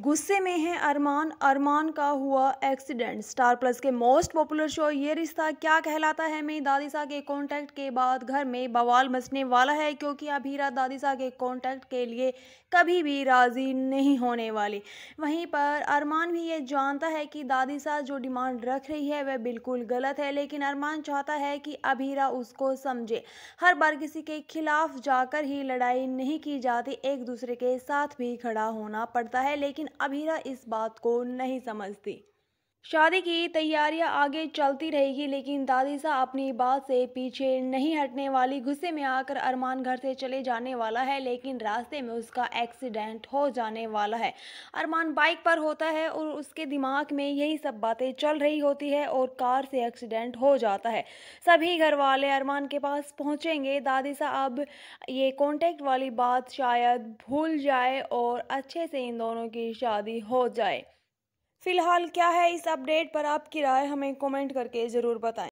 गुस्से में है अरमान अरमान का हुआ एक्सीडेंट स्टार प्लस के most popular show Yeh Rishta क्या कहलाता है मेरी दादी दादीसा के कांटेक्ट के बाद घर में बवाल मचने वाला है क्योंकि अब हीरा दादीसा के कांटेक्ट के लिए कभी भी राज़ी नहीं होने वाली वहीं पर अरमान भी ये जानता है कि दादी दादीसा जो डिमांड रख रही है वह बिल्कुल गलत है लेकिन अरमान चाहता है कि अब हीरा उसको समझे हर बार किसी के खिलाफ जाकर ही लड़ाई नहीं की जाती एक दूसरे के साथ भी खड़ा होना पड़ता है लेकिन लेकिन अभीरा इस बात को नहीं समझती शादी की तैयारियां आगे चलती रहेगी लेकिन दादी सा अपनी बात से पीछे नहीं हटने वाली गुस्से में आकर अरमान घर से चले जाने वाला है लेकिन रास्ते में उसका एक्सीडेंट हो जाने वाला है अरमान बाइक पर होता है और उसके दिमाग में यही सब बातें चल रही होती है और कार से एक्सीडेंट हो जाता है सभी घर वाले अरमान के पास पहुँचेंगे दादी सा अब ये कॉन्टेक्ट वाली बात शायद भूल जाए और अच्छे से इन दोनों की शादी हो जाए फिलहाल क्या है इस अपडेट पर आपकी राय हमें कमेंट करके ज़रूर बताएं